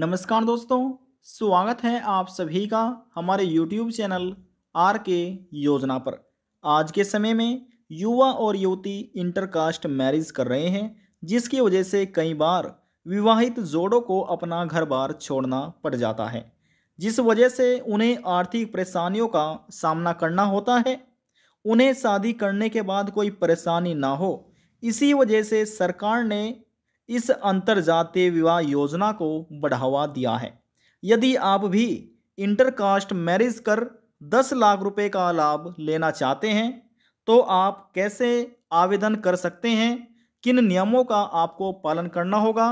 नमस्कार दोस्तों स्वागत है आप सभी का हमारे YouTube चैनल आर के योजना पर आज के समय में युवा और युवती इंटरकास्ट मैरिज कर रहे हैं जिसकी वजह से कई बार विवाहित जोड़ों को अपना घर बार छोड़ना पड़ जाता है जिस वजह से उन्हें आर्थिक परेशानियों का सामना करना होता है उन्हें शादी करने के बाद कोई परेशानी ना हो इसी वजह से सरकार ने इस अंतर जातीय विवाह योजना को बढ़ावा दिया है यदि आप भी इंटरकास्ट मैरिज कर दस लाख रुपए का लाभ लेना चाहते हैं तो आप कैसे आवेदन कर सकते हैं किन नियमों का आपको पालन करना होगा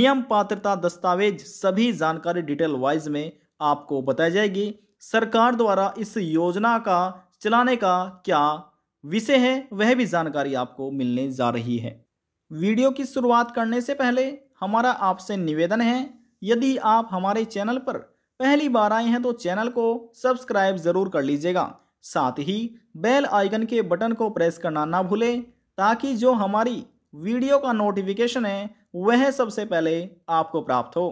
नियम पात्रता दस्तावेज सभी जानकारी डिटेल वाइज में आपको बताई जाएगी सरकार द्वारा इस योजना का चलाने का क्या विषय है वह भी जानकारी आपको मिलने जा रही है वीडियो की शुरुआत करने से पहले हमारा आपसे निवेदन है यदि आप हमारे चैनल पर पहली बार आए हैं तो चैनल को सब्सक्राइब ज़रूर कर लीजिएगा साथ ही बेल आइकन के बटन को प्रेस करना ना भूलें ताकि जो हमारी वीडियो का नोटिफिकेशन है वह सबसे पहले आपको प्राप्त हो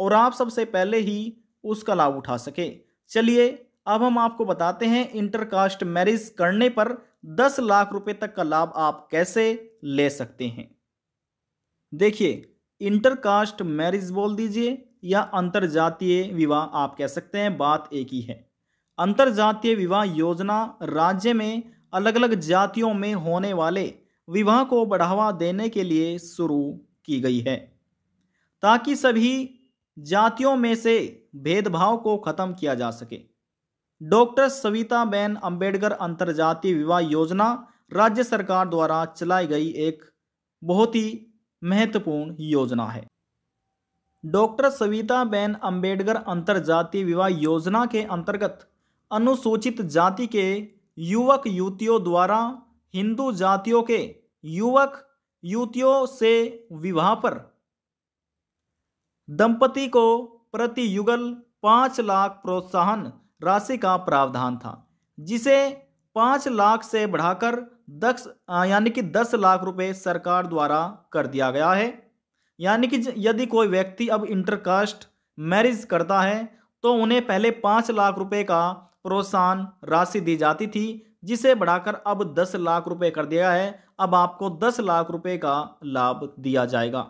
और आप सबसे पहले ही उसका लाभ उठा सके चलिए अब हम आपको बताते हैं इंटरकास्ट मैरिज करने पर 10 लाख रुपए तक का लाभ आप कैसे ले सकते हैं देखिए इंटरकास्ट मैरिज बोल दीजिए या जातीय विवाह आप कह सकते हैं बात एक ही है जातीय विवाह योजना राज्य में अलग अलग जातियों में होने वाले विवाह को बढ़ावा देने के लिए शुरू की गई है ताकि सभी जातियों में से भेदभाव को खत्म किया जा सके डॉक्टर सविता बेन अंबेडकर जातीय विवाह योजना राज्य सरकार द्वारा चलाई गई एक बहुत ही महत्वपूर्ण योजना है डॉक्टर सविता बेन अंबेडकर जातीय विवाह योजना के अंतर्गत अनुसूचित जाति के युवक युवतियों द्वारा हिंदू जातियों के युवक युवतियों से विवाह पर दंपति को प्रति युगल पाँच लाख प्रोत्साहन राशि का प्रावधान था जिसे पाँच लाख से बढ़ाकर दस यानी कि दस लाख रुपए सरकार द्वारा कर दिया गया है यानी कि यदि कोई व्यक्ति अब इंटरकास्ट मैरिज करता है तो उन्हें पहले पाँच लाख रुपए का प्रोत्साहन राशि दी जाती थी जिसे बढ़ाकर अब दस लाख रुपए कर दिया है अब आपको दस लाख रुपए का लाभ दिया जाएगा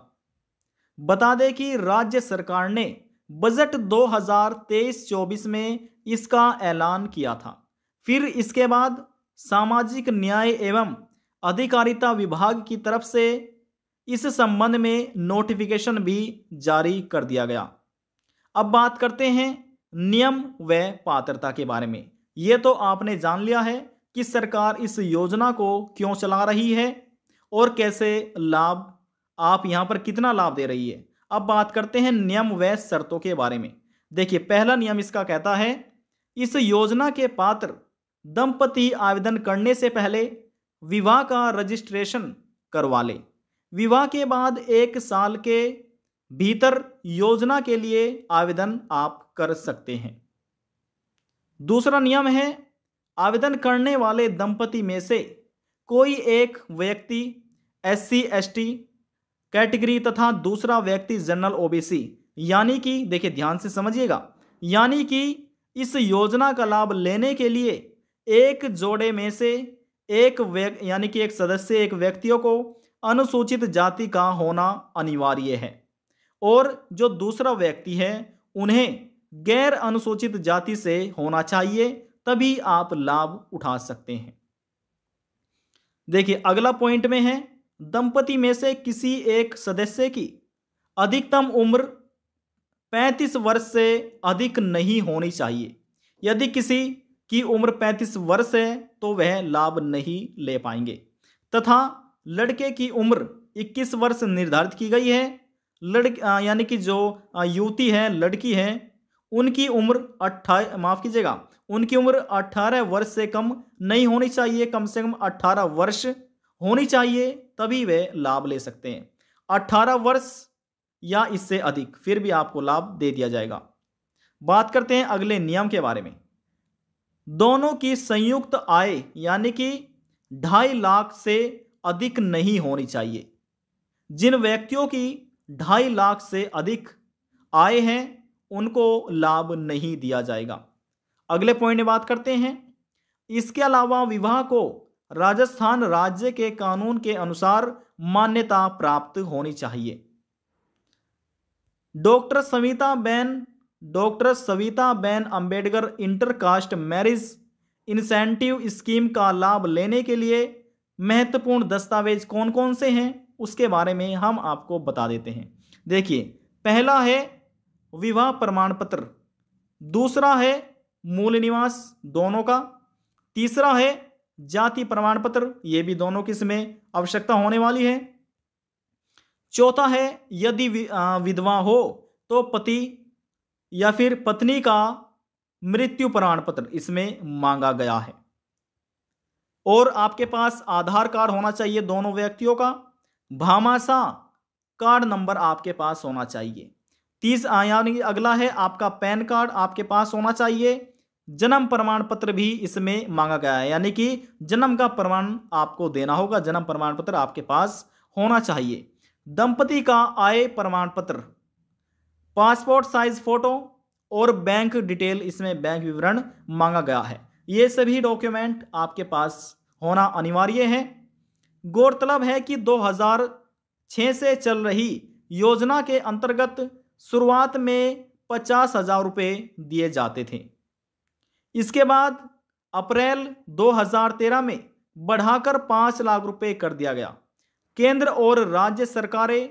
बता दें कि राज्य सरकार ने बजट 2023-24 में इसका ऐलान किया था फिर इसके बाद सामाजिक न्याय एवं अधिकारिता विभाग की तरफ से इस संबंध में नोटिफिकेशन भी जारी कर दिया गया अब बात करते हैं नियम व पात्रता के बारे में ये तो आपने जान लिया है कि सरकार इस योजना को क्यों चला रही है और कैसे लाभ आप यहां पर कितना लाभ दे रही है अब बात करते हैं नियम व शर्तों के बारे में देखिए पहला नियम इसका कहता है इस योजना के पात्र दंपति आवेदन करने से पहले विवाह का रजिस्ट्रेशन करवा ले विवाह के बाद एक साल के भीतर योजना के लिए आवेदन आप कर सकते हैं दूसरा नियम है आवेदन करने वाले दंपति में से कोई एक व्यक्ति S C S T category तथा दूसरा व्यक्ति जनरल ओबीसी यानी कि देखिए ध्यान से समझिएगा यानी कि इस योजना का लाभ लेने के लिए एक जोड़े में से एक यानी कि एक सदस्य एक व्यक्तियों को अनुसूचित जाति का होना अनिवार्य है और जो दूसरा व्यक्ति है उन्हें गैर अनुसूचित जाति से होना चाहिए तभी आप लाभ उठा सकते हैं देखिए अगला पॉइंट में है दंपति में से किसी एक सदस्य की अधिकतम उम्र 35 वर्ष से अधिक नहीं होनी चाहिए यदि किसी की उम्र 35 वर्ष है तो वह लाभ नहीं ले पाएंगे तथा लड़के की उम्र 21 वर्ष निर्धारित की गई है लड़क यानी कि जो युवती है लड़की है उनकी उम्र अट्ठाई माफ कीजिएगा उनकी उम्र 18 वर्ष से कम नहीं होनी चाहिए कम से कम 18 वर्ष होनी चाहिए तभी वे लाभ ले सकते हैं 18 वर्ष या इससे अधिक फिर भी आपको लाभ दे दिया जाएगा बात करते हैं अगले नियम के बारे में दोनों की संयुक्त आय यानी कि ढाई लाख से अधिक नहीं होनी चाहिए जिन व्यक्तियों की ढाई लाख से अधिक आय है उनको लाभ नहीं दिया जाएगा अगले पॉइंट में बात करते हैं इसके अलावा विवाह को राजस्थान राज्य के कानून के अनुसार मान्यता प्राप्त होनी चाहिए doctor Savita Ben doctor Savita Ben Ambedkar intercaste marriage incentive scheme का लाभ लेने के लिए महत्वपूर्ण दस्तावेज कौन कौन से हैं उसके बारे में हम आपको बता देते हैं देखिए पहला है विवाह प्रमाण पत्र दूसरा है मूल निवास दोनों का तीसरा है जाति प्रमाण पत्र ये भी दोनों की इसमें आवश्यकता होने वाली है चौथा है यदि विधवा हो तो पति या फिर पत्नी का मृत्यु प्रमाण पत्र इसमें मांगा गया है और आपके पास आधार कार्ड होना चाहिए दोनों व्यक्तियों का भामाशा कार्ड नंबर आपके पास होना चाहिए तीस यानी अगला है आपका पैन कार्ड आपके पास होना चाहिए जन्म प्रमाण पत्र भी इसमें मांगा गया है यानी कि जन्म का प्रमाण आपको देना होगा जन्म प्रमाण पत्र आपके पास होना चाहिए दंपति का आय प्रमाण पत्र पासपोर्ट साइज फोटो और बैंक डिटेल इसमें बैंक विवरण मांगा गया है ये सभी डॉक्यूमेंट आपके पास होना अनिवार्य है गौरतलब है कि 2006 से चल रही योजना के अंतर्गत शुरुआत में पचास हजार रुपये दिए जाते थे इसके बाद अप्रैल 2013 में बढ़ाकर पाँच लाख रुपए कर दिया गया केंद्र और राज्य सरकारें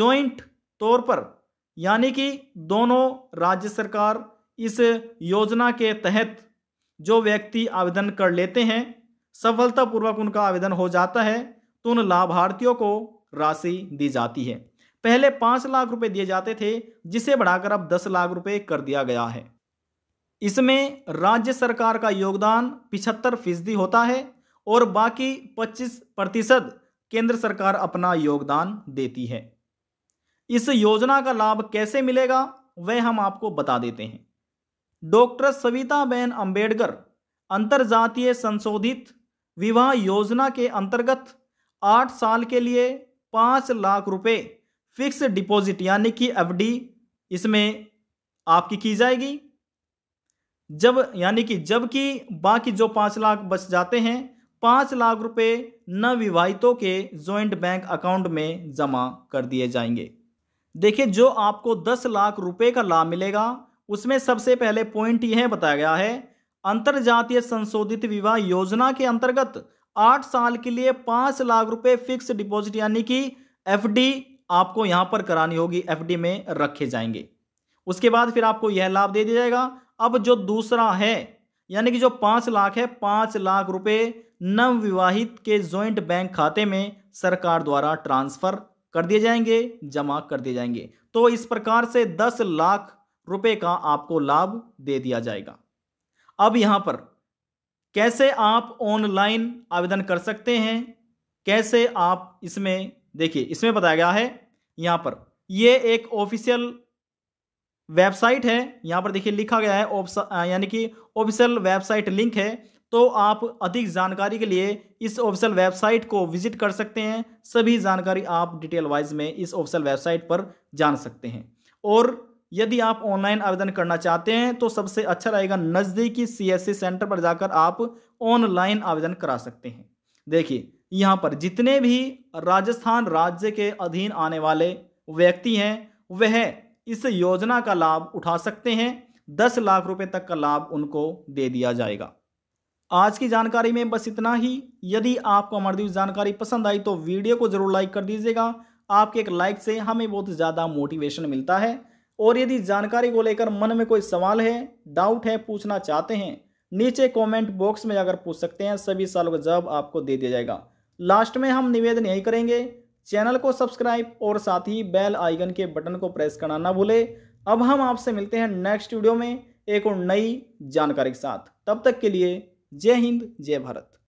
जॉइंट तौर पर यानी कि दोनों राज्य सरकार इस योजना के तहत जो व्यक्ति आवेदन कर लेते हैं सफलतापूर्वक उनका आवेदन हो जाता है तो उन लाभार्थियों को राशि दी जाती है पहले पाँच लाख रुपए दिए जाते थे जिसे बढ़ाकर अब दस लाख रुपए कर दिया गया है इसमें राज्य सरकार का योगदान पिछहत्तर फीसदी होता है और बाकी पच्चीस प्रतिशत केंद्र सरकार अपना योगदान देती है इस योजना का लाभ कैसे मिलेगा वह हम आपको बता देते हैं डॉक्टर सविता बेन अंबेडकर जातीय संशोधित विवाह योजना के अंतर्गत आठ साल के लिए पाँच लाख रुपए फिक्स डिपॉजिट यानी कि एफडी इसमें आपकी की जाएगी जब यानी कि जबकि बाकी जो पाँच लाख बच जाते हैं पाँच लाख रुपए नवविवाहितों के जॉइंट बैंक अकाउंट में जमा कर दिए जाएंगे देखिए जो आपको दस लाख रुपए का लाभ मिलेगा उसमें सबसे पहले पॉइंट यह बताया गया है जातीय संशोधित विवाह योजना के अंतर्गत आठ साल के लिए पांच लाख रुपए फिक्स डिपॉजिट यानी कि एफडी आपको यहां पर करानी होगी एफडी में रखे जाएंगे उसके बाद फिर आपको यह लाभ दे दिया जाएगा अब जो दूसरा है यानी कि जो पांच लाख है पांच लाख रुपए नवविवाहित के ज्वाइंट बैंक खाते में सरकार द्वारा ट्रांसफर कर दिए जाएंगे जमा कर दिए जाएंगे तो इस प्रकार से दस लाख रुपए का आपको लाभ दे दिया जाएगा अब यहां पर कैसे आप ऑनलाइन आवेदन कर सकते हैं कैसे आप इसमें देखिए इसमें बताया गया है यहां पर यह एक ऑफिशियल वेबसाइट है यहां पर देखिए लिखा गया है यानी कि ऑफिशियल वेबसाइट लिंक है तो आप अधिक जानकारी के लिए इस ऑफिशियल वेबसाइट को विजिट कर सकते हैं सभी जानकारी आप डिटेल वाइज में इस ऑफिशियल वेबसाइट पर जान सकते हैं और यदि आप ऑनलाइन आवेदन करना चाहते हैं तो सबसे अच्छा रहेगा नज़दीकी सीएससी e सेंटर पर जाकर आप ऑनलाइन आवेदन करा सकते हैं देखिए यहाँ पर जितने भी राजस्थान राज्य के अधीन आने वाले व्यक्ति हैं वह इस योजना का लाभ उठा सकते हैं दस लाख रुपए तक का लाभ उनको दे दिया जाएगा आज की जानकारी में बस इतना ही यदि आपको हमारी दी जानकारी पसंद आई तो वीडियो को जरूर लाइक कर दीजिएगा आपके एक लाइक से हमें बहुत ज़्यादा मोटिवेशन मिलता है और यदि जानकारी को लेकर मन में कोई सवाल है डाउट है पूछना चाहते हैं नीचे कमेंट बॉक्स में जाकर पूछ सकते हैं सभी सालों का जवाब आपको दे दिया जाएगा लास्ट में हम निवेदन यही करेंगे चैनल को सब्सक्राइब और साथ ही बेल आइकन के बटन को प्रेस करना ना भूले अब हम आपसे मिलते हैं नेक्स्ट वीडियो में एक और नई जानकारी के साथ तब तक के लिए जय हिंद जय भारत